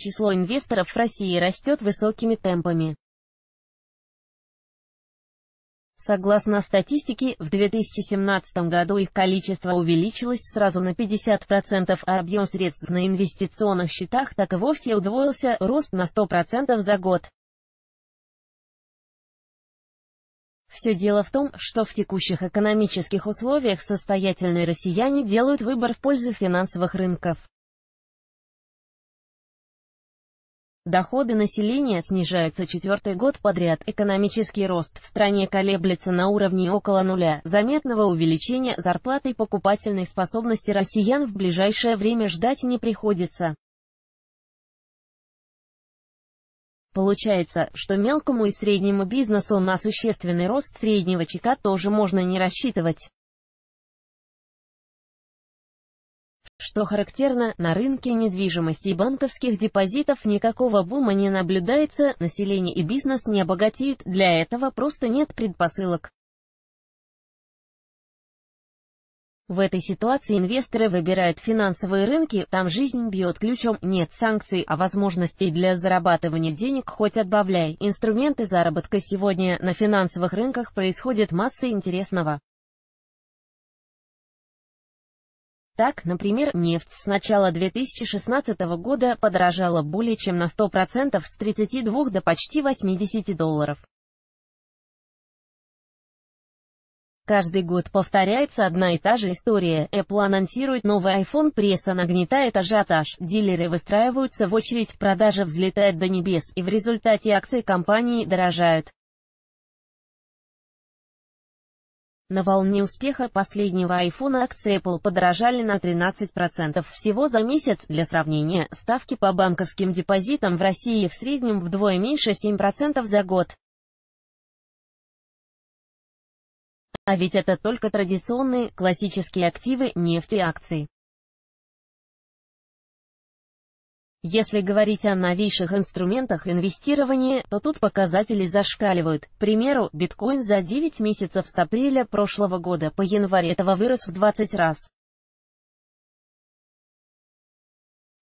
Число инвесторов в России растет высокими темпами. Согласно статистике, в 2017 году их количество увеличилось сразу на 50%, а объем средств на инвестиционных счетах так и вовсе удвоился, рост на 100% за год. Все дело в том, что в текущих экономических условиях состоятельные россияне делают выбор в пользу финансовых рынков. Доходы населения снижаются четвертый год подряд, экономический рост в стране колеблется на уровне около нуля, заметного увеличения зарплаты и покупательной способности россиян в ближайшее время ждать не приходится. Получается, что мелкому и среднему бизнесу на существенный рост среднего чека тоже можно не рассчитывать. Что характерно, на рынке недвижимости и банковских депозитов никакого бума не наблюдается, население и бизнес не обогатеют, для этого просто нет предпосылок. В этой ситуации инвесторы выбирают финансовые рынки, там жизнь бьет ключом, нет санкций, а возможностей для зарабатывания денег хоть отбавляй. Инструменты заработка сегодня на финансовых рынках происходит масса интересного. Так, например, нефть с начала 2016 года подорожала более чем на 100% с 32 до почти 80 долларов. Каждый год повторяется одна и та же история. Apple анонсирует новый iPhone, пресса нагнетает ажиотаж, дилеры выстраиваются в очередь, продажи взлетает до небес, и в результате акции компании дорожают. На волне успеха последнего iPhone акции Apple подорожали на 13% всего за месяц. Для сравнения, ставки по банковским депозитам в России в среднем вдвое меньше 7% за год. А ведь это только традиционные, классические активы, нефть и акции. Если говорить о новейших инструментах инвестирования, то тут показатели зашкаливают. К примеру, биткоин за 9 месяцев с апреля прошлого года по январь этого вырос в 20 раз.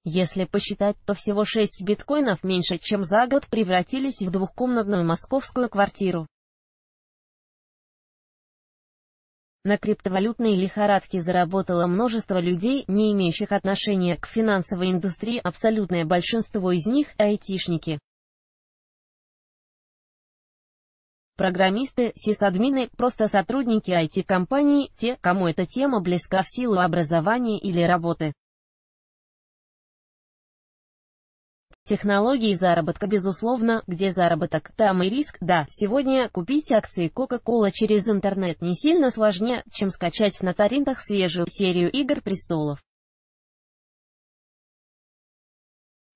Если посчитать, то всего 6 биткоинов меньше, чем за год превратились в двухкомнатную московскую квартиру. На криптовалютной лихорадке заработало множество людей, не имеющих отношения к финансовой индустрии, абсолютное большинство из них – айтишники. Программисты, сисадмины, просто сотрудники IT-компаний, те, кому эта тема близка в силу образования или работы. Технологии заработка, безусловно, где заработок, там и риск, да. Сегодня купить акции Coca-Cola через интернет не сильно сложнее, чем скачать на торрентах свежую серию «Игр престолов».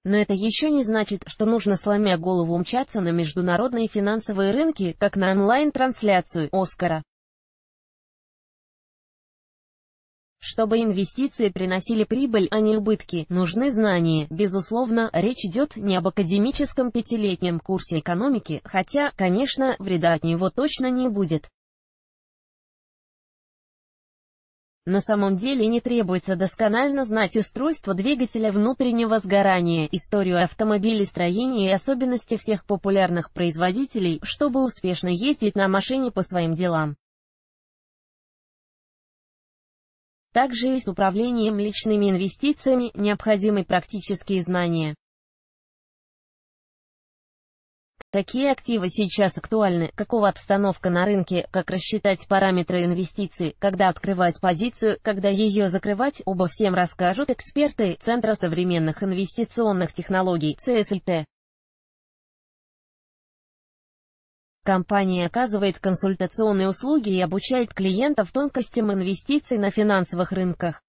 Но это еще не значит, что нужно сломя голову умчаться на международные финансовые рынки, как на онлайн-трансляцию «Оскара». Чтобы инвестиции приносили прибыль, а не убытки, нужны знания. Безусловно, речь идет не об академическом пятилетнем курсе экономики, хотя, конечно, вреда от него точно не будет. На самом деле не требуется досконально знать устройство двигателя внутреннего сгорания, историю автомобилестроения и особенности всех популярных производителей, чтобы успешно ездить на машине по своим делам. Также и с управлением личными инвестициями необходимы практические знания. Какие активы сейчас актуальны, какова обстановка на рынке, как рассчитать параметры инвестиций, когда открывать позицию, когда ее закрывать, обо всем расскажут эксперты Центра современных инвестиционных технологий ЦСЛТ. Компания оказывает консультационные услуги и обучает клиентов тонкостям инвестиций на финансовых рынках.